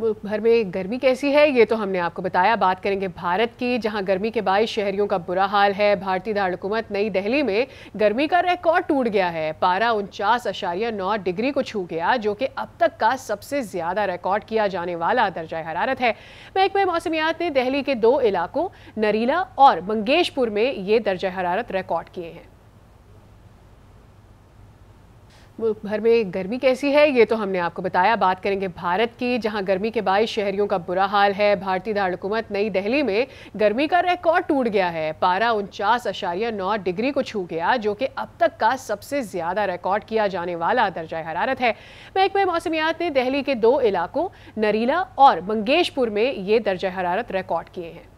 मुल्क भर में गर्मी कैसी है ये तो हमने आपको बताया बात करेंगे भारत की जहां गर्मी के बाईस शहरियों का बुरा हाल है भारतीय दार हुकूमत नई दिल्ली में गर्मी का रिकॉर्ड टूट गया है पारा उनचास अशारिया नौ डिग्री को छू गया जो कि अब तक का सबसे ज़्यादा रिकॉर्ड किया जाने वाला दर्जा हरारत है महकमे मौसमियात ने दहली के दो इलाकों नरीला और मंगेशपुर में ये दर्जा हरारत रिकॉर्ड किए हैं मुल्क भर में गर्मी कैसी है ये तो हमने आपको बताया बात करेंगे भारत की जहां गर्मी के बाईस शहरियों का बुरा हाल है भारतीय दारकूमत नई दिल्ली में गर्मी का रिकॉर्ड टूट गया है पारा उनचास अशारिया नौ डिग्री को छू गया जो कि अब तक का सबसे ज़्यादा रिकॉर्ड किया जाने वाला दर्जा हरारत है महकमे मौसमियात ने दहली के दो इलाकों नरीला और मंगेशपुर में ये दर्जा हरारत रिकॉर्ड किए हैं